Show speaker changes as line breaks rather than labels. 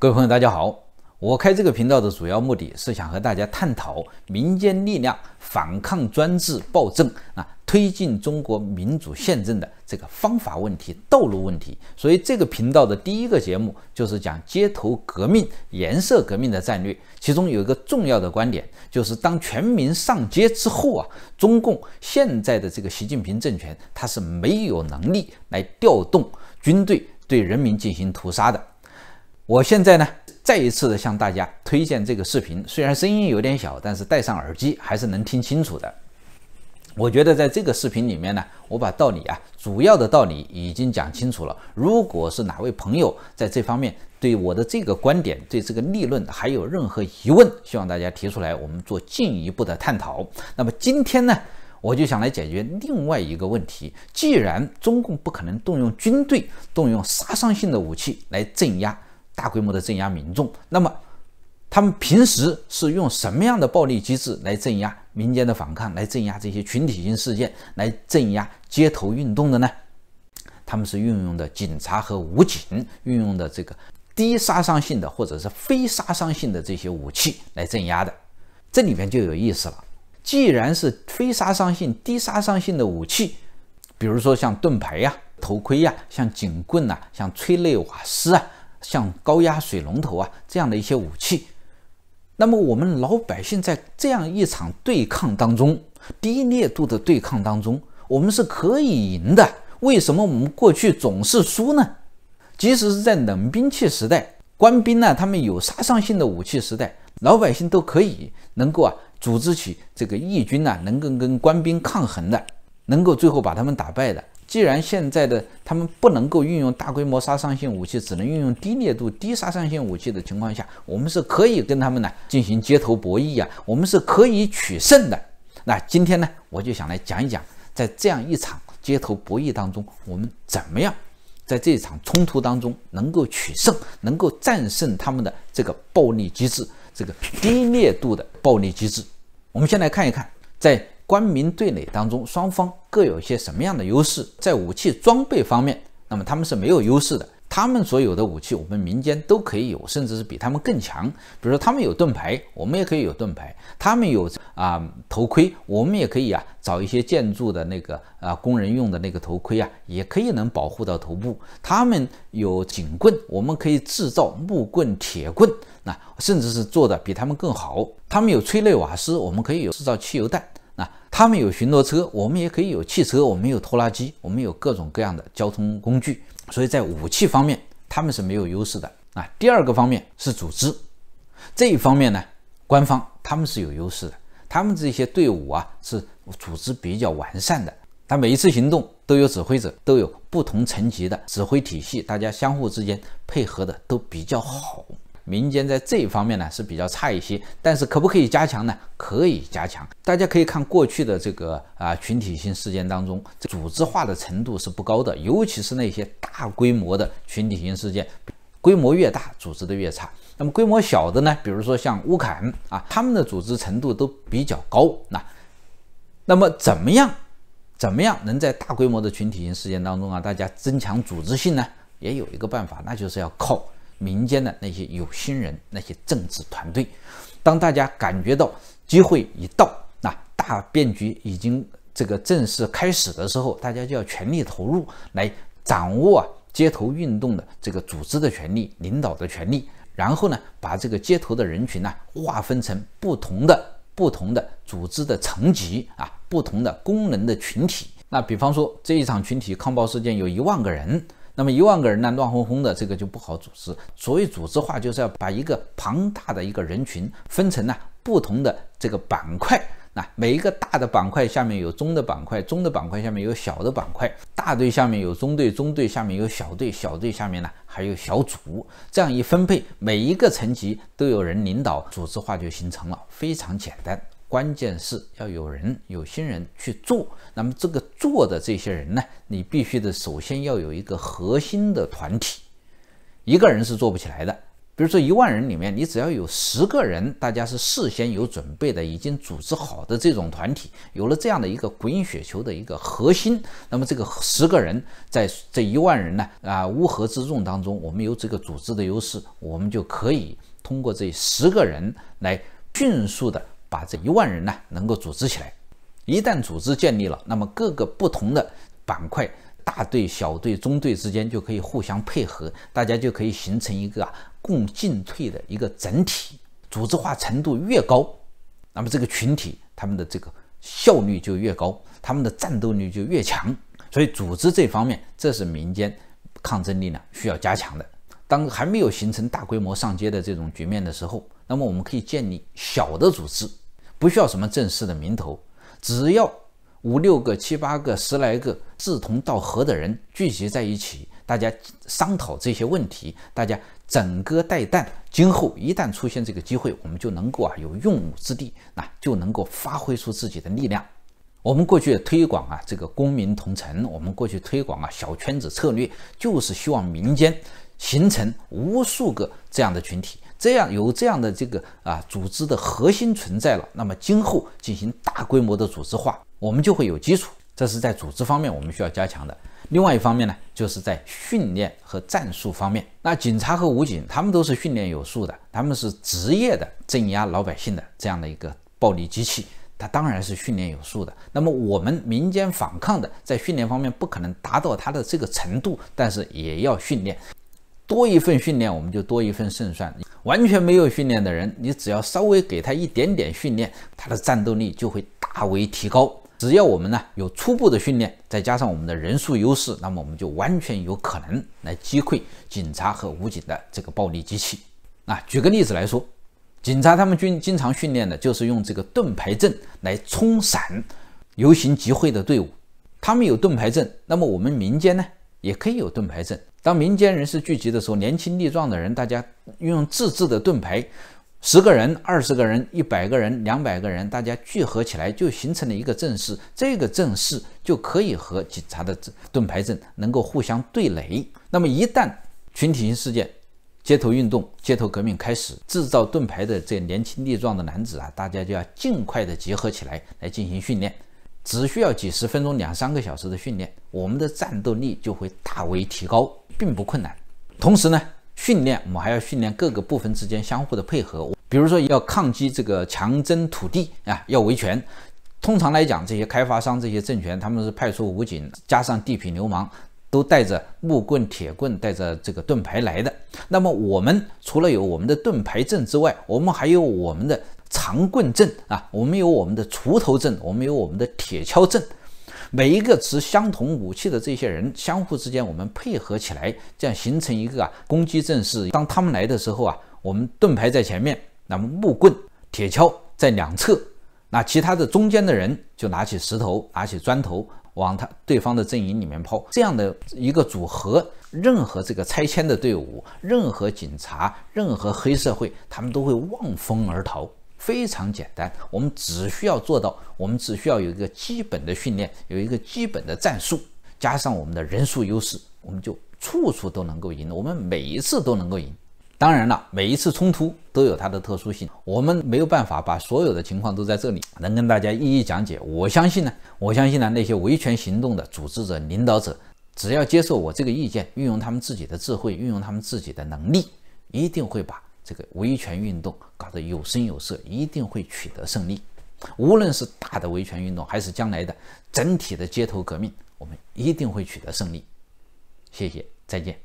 各位朋友，大家好！我开这个频道的主要目的是想和大家探讨民间力量反抗专制暴政啊，推进中国民主宪政的这个方法问题、道路问题。所以这个频道的第一个节目就是讲街头革命、颜色革命的战略。其中有一个重要的观点，就是当全民上街之后啊，中共现在的这个习近平政权，他是没有能力来调动军队对人民进行屠杀的。我现在呢，再一次的向大家推荐这个视频，虽然声音有点小，但是戴上耳机还是能听清楚的。我觉得在这个视频里面呢，我把道理啊，主要的道理已经讲清楚了。如果是哪位朋友在这方面对我的这个观点、对这个立论还有任何疑问，希望大家提出来，我们做进一步的探讨。那么今天呢，我就想来解决另外一个问题：既然中共不可能动用军队、动用杀伤性的武器来镇压。大规模的镇压民众，那么他们平时是用什么样的暴力机制来镇压民间的反抗，来镇压这些群体性事件，来镇压街头运动的呢？他们是运用的警察和武警，运用的这个低杀伤性的或者是非杀伤性的这些武器来镇压的。这里面就有意思了，既然是非杀伤性、低杀伤性的武器，比如说像盾牌呀、头盔呀、像警棍呐、像催泪瓦斯啊。像高压水龙头啊这样的一些武器，那么我们老百姓在这样一场对抗当中，低烈度的对抗当中，我们是可以赢的。为什么我们过去总是输呢？即使是在冷兵器时代，官兵呢他们有杀伤性的武器时代，老百姓都可以能够啊组织起这个义军呢，能够跟官兵抗衡的，能够最后把他们打败的。既然现在的他们不能够运用大规模杀伤性武器，只能运用低烈度、低杀伤性武器的情况下，我们是可以跟他们呢进行街头博弈啊，我们是可以取胜的。那今天呢，我就想来讲一讲，在这样一场街头博弈当中，我们怎么样，在这场冲突当中能够取胜，能够战胜他们的这个暴力机制，这个低烈度的暴力机制。我们先来看一看，在。官民对垒当中，双方各有一些什么样的优势？在武器装备方面，那么他们是没有优势的。他们所有的武器，我们民间都可以有，甚至是比他们更强。比如说，他们有盾牌，我们也可以有盾牌；他们有啊头盔，我们也可以啊找一些建筑的那个啊工人用的那个头盔啊，也可以能保护到头部。他们有警棍，我们可以制造木棍、铁棍，那甚至是做的比他们更好。他们有催泪瓦斯，我们可以有制造汽油弹。他们有巡逻车，我们也可以有汽车，我们有拖拉机，我们有各种各样的交通工具，所以在武器方面，他们是没有优势的啊。第二个方面是组织，这一方面呢，官方他们是有优势的，他们这些队伍啊是组织比较完善的，他每一次行动都有指挥者，都有不同层级的指挥体系，大家相互之间配合的都比较好。民间在这一方面呢是比较差一些，但是可不可以加强呢？可以加强。大家可以看过去的这个啊群体性事件当中，组织化的程度是不高的，尤其是那些大规模的群体性事件，规模越大，组织的越差。那么规模小的呢，比如说像乌坎啊，他们的组织程度都比较高。那那么怎么样，怎么样能在大规模的群体性事件当中啊，大家增强组织性呢？也有一个办法，那就是要靠。民间的那些有心人，那些政治团队，当大家感觉到机会已到，那大变局已经这个正式开始的时候，大家就要全力投入来掌握啊街头运动的这个组织的权利、领导的权利，然后呢，把这个街头的人群呢划分成不同的、不同的组织的层级啊、不同的功能的群体。那比方说这一场群体抗暴事件有一万个人。那么一万个人呢，乱哄哄的，这个就不好组织。所谓组织化，就是要把一个庞大的一个人群分成呢不同的这个板块。那每一个大的板块下面有中的板块，中的板块下面有小的板块，大队下面有中队，中队下面有小队，小队下面呢还有小组。这样一分配，每一个层级都有人领导，组织化就形成了，非常简单。关键是要有人、有心人去做。那么，这个做的这些人呢？你必须得首先要有一个核心的团体。一个人是做不起来的。比如说，一万人里面，你只要有十个人，大家是事先有准备的，已经组织好的这种团体，有了这样的一个滚雪球的一个核心，那么这个十个人在这一万人呢啊乌合之众当中，我们有这个组织的优势，我们就可以通过这十个人来迅速的。把这一万人呢能够组织起来，一旦组织建立了，那么各个不同的板块、大队、小队、中队之间就可以互相配合，大家就可以形成一个共进退的一个整体。组织化程度越高，那么这个群体他们的这个效率就越高，他们的战斗力就越强。所以组织这方面，这是民间抗争力呢需要加强的。当还没有形成大规模上街的这种局面的时候。那么，我们可以建立小的组织，不需要什么正式的名头，只要五六个、七八个、十来个志同道合的人聚集在一起，大家商讨这些问题，大家整戈待旦。今后一旦出现这个机会，我们就能够啊有用武之地，那就能够发挥出自己的力量。我们过去推广啊这个公民同城，我们过去推广啊小圈子策略，就是希望民间形成无数个这样的群体。这样有这样的这个啊组织的核心存在了，那么今后进行大规模的组织化，我们就会有基础。这是在组织方面我们需要加强的。另外一方面呢，就是在训练和战术方面。那警察和武警他们都是训练有素的，他们是职业的镇压老百姓的这样的一个暴力机器，他当然是训练有素的。那么我们民间反抗的在训练方面不可能达到他的这个程度，但是也要训练。多一份训练，我们就多一份胜算。完全没有训练的人，你只要稍微给他一点点训练，他的战斗力就会大为提高。只要我们呢有初步的训练，再加上我们的人数优势，那么我们就完全有可能来击溃警察和武警的这个暴力机器。啊，举个例子来说，警察他们经经常训练的就是用这个盾牌阵来冲散游行集会的队伍。他们有盾牌阵，那么我们民间呢也可以有盾牌阵。当民间人士聚集的时候，年轻力壮的人，大家用自制的盾牌，十个人、二十个人、一百个人、两百个人，大家聚合起来，就形成了一个阵势。这个阵势就可以和警察的盾牌阵能够互相对垒。那么，一旦群体性事件、街头运动、街头革命开始，制造盾牌的这年轻力壮的男子啊，大家就要尽快的结合起来来进行训练。只需要几十分钟、两三个小时的训练，我们的战斗力就会大为提高，并不困难。同时呢，训练我们还要训练各个部分之间相互的配合。比如说，要抗击这个强征土地啊，要维权。通常来讲，这些开发商、这些政权，他们是派出武警加上地痞流氓，都带着木棍、铁棍，带着这个盾牌来的。那么，我们除了有我们的盾牌阵之外，我们还有我们的。长棍阵啊，我们有我们的锄头阵，我们有我们的铁锹阵。每一个持相同武器的这些人相互之间，我们配合起来，这样形成一个啊攻击阵势。当他们来的时候啊，我们盾牌在前面，那么木棍、铁锹在两侧，那其他的中间的人就拿起石头、拿起砖头往他对方的阵营里面抛。这样的一个组合，任何这个拆迁的队伍，任何警察，任何黑社会，他们都会望风而逃。非常简单，我们只需要做到，我们只需要有一个基本的训练，有一个基本的战术，加上我们的人数优势，我们就处处都能够赢，我们每一次都能够赢。当然了，每一次冲突都有它的特殊性，我们没有办法把所有的情况都在这里能跟大家一一讲解。我相信呢，我相信呢，那些维权行动的组织者、领导者，只要接受我这个意见，运用他们自己的智慧，运用他们自己的能力，一定会把。这个维权运动搞得有声有色，一定会取得胜利。无论是大的维权运动，还是将来的整体的街头革命，我们一定会取得胜利。谢谢，再见。